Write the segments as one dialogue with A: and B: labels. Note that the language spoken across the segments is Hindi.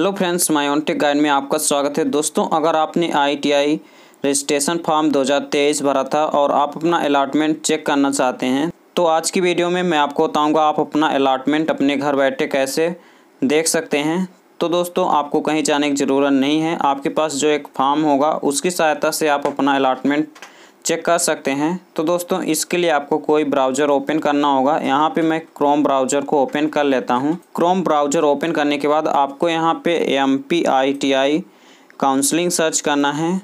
A: हेलो फ्रेंड्स ऑनटेक गाइड में आपका स्वागत है दोस्तों अगर आपने आईटीआई रजिस्ट्रेशन फॉर्म 2023 भरा था और आप अपना अलाटमेंट चेक करना चाहते हैं तो आज की वीडियो में मैं आपको बताऊंगा आप अपना अलाटमेंट अपने घर बैठे कैसे देख सकते हैं तो दोस्तों आपको कहीं जाने की ज़रूरत नहीं है आपके पास जो एक फॉर्म होगा उसकी सहायता से आप अपना अलाटमेंट चेक कर सकते हैं तो दोस्तों इसके लिए आपको कोई ब्राउज़र ओपन करना होगा यहाँ पे मैं क्रोम ब्राउज़र को ओपन कर लेता हूँ क्रोम ब्राउज़र ओपन करने के बाद आपको यहाँ पे M P I T I counselling search करना है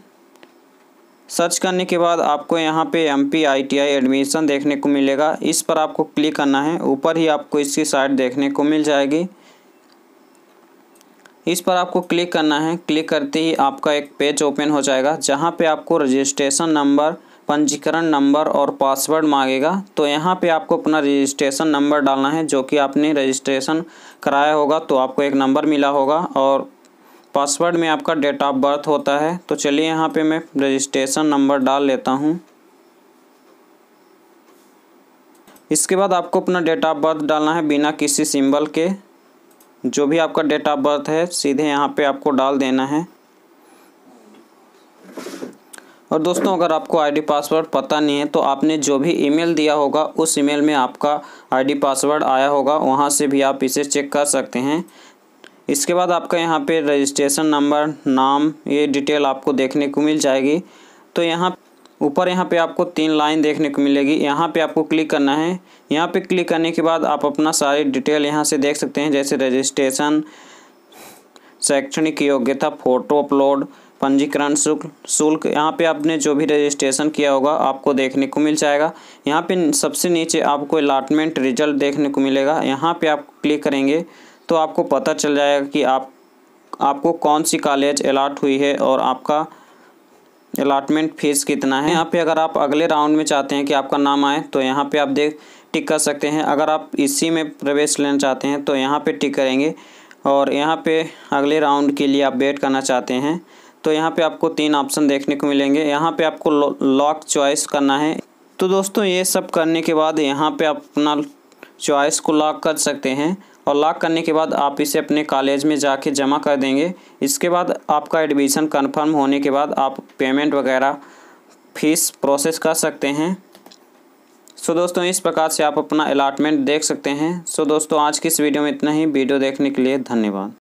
A: सर्च करने के बाद आपको यहाँ पे M P I T I admission देखने को मिलेगा इस पर आपको क्लिक करना है ऊपर ही आपको इसकी साइट देखने को मिल जाएगी इस पर आपको क्लिक करना है क्लिक करते ही आपका एक पेज ओपन हो जाएगा जहाँ पे आपको रजिस्ट्रेशन नंबर पंजीकरण नंबर और पासवर्ड मांगेगा तो यहाँ पे आपको अपना रजिस्ट्रेशन नंबर डालना है जो कि आपने रजिस्ट्रेशन कराया होगा तो आपको एक नंबर मिला होगा और पासवर्ड में आपका डेट ऑफ बर्थ होता है तो चलिए यहाँ पे मैं रजिस्ट्रेशन नंबर डाल लेता हूँ इसके बाद आपको अपना डेट ऑफ बर्थ डालना है बिना किसी सिंबल के जो भी आपका डेट ऑफ बर्थ है सीधे यहाँ पे आपको डाल देना है और दोस्तों अगर आपको आईडी पासवर्ड पता नहीं है तो आपने जो भी ईमेल दिया होगा उस ईमेल में आपका आईडी पासवर्ड आया होगा वहाँ से भी आप इसे चेक कर सकते हैं इसके बाद आपका यहाँ पे रजिस्ट्रेशन नंबर नाम ये डिटेल आपको देखने को मिल जाएगी तो यहाँ ऊपर यहाँ पे आपको तीन लाइन देखने को मिलेगी यहाँ पे आपको क्लिक करना है यहाँ पे क्लिक करने के बाद आप अपना सारी डिटेल यहाँ से देख सकते हैं जैसे रजिस्ट्रेशन शैक्षणिक योग्यता फ़ोटो अपलोड पंजीकरण शुल्क शुल्क यहाँ पे आपने जो भी रजिस्ट्रेशन किया होगा आपको देखने को मिल जाएगा यहाँ पे सबसे नीचे आपको अलाटमेंट रिजल्ट देखने को मिलेगा यहाँ पे आप क्लिक करेंगे तो आपको पता चल जाएगा कि आप आपको कौन सी कॉलेज अलाट हुई है और आपका अलाटमेंट फीस कितना है यहाँ पे अगर आप अगले राउंड में चाहते हैं कि आपका नाम आए तो यहाँ पे आप देख टिक कर सकते हैं अगर आप इसी में प्रवेश लेना चाहते हैं तो यहाँ पे टिक करेंगे और यहाँ पे अगले राउंड के लिए आप वेट करना चाहते हैं तो यहाँ पे आपको तीन ऑप्शन देखने को मिलेंगे यहाँ पे आपको लॉक चॉइस करना है तो दोस्तों ये सब करने के बाद यहाँ पे आप अपना चॉइस को लॉक कर सकते हैं और लॉक करने के बाद आप इसे अपने कॉलेज में जाके जमा कर देंगे इसके बाद आपका एडमिशन कंफर्म होने के बाद आप पेमेंट वगैरह फीस प्रोसेस कर सकते हैं सो so, दोस्तों इस प्रकार से आप अपना अलाटमेंट देख सकते हैं सो so, दोस्तों आज की इस वीडियो में इतना ही वीडियो देखने के लिए धन्यवाद